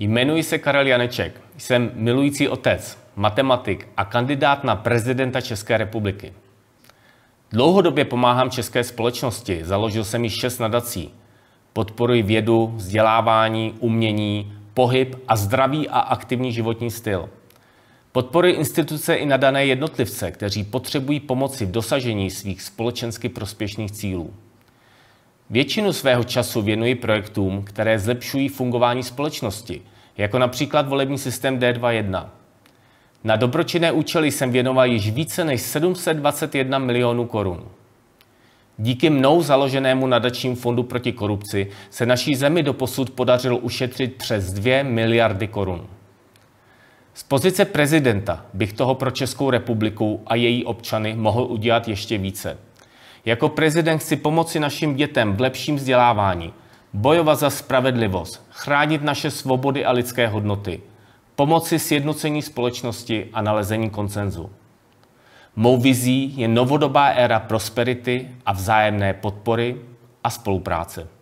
Jmenuji se Karel Janeček, jsem milující otec, matematik a kandidát na prezidenta České republiky. Dlouhodobě pomáhám české společnosti, založil jsem již šest nadací. Podporuji vědu, vzdělávání, umění, pohyb a zdravý a aktivní životní styl. Podporuji instituce i nadané jednotlivce, kteří potřebují pomoci v dosažení svých společensky prospěšných cílů. Většinu svého času věnuji projektům, které zlepšují fungování společnosti, jako například volební systém D21. Na dobročinné účely jsem věnoval již více než 721 milionů korun. Díky mnou založenému nadačním fondu proti korupci se naší zemi doposud podařilo ušetřit přes 2 miliardy korun. Z pozice prezidenta bych toho pro Českou republiku a její občany mohl udělat ještě více. Jako prezident chci pomoci našim dětem v lepším vzdělávání, bojovat za spravedlivost, chránit naše svobody a lidské hodnoty, pomoci sjednocení společnosti a nalezení koncenzu. Mou vizí je novodobá éra prosperity a vzájemné podpory a spolupráce.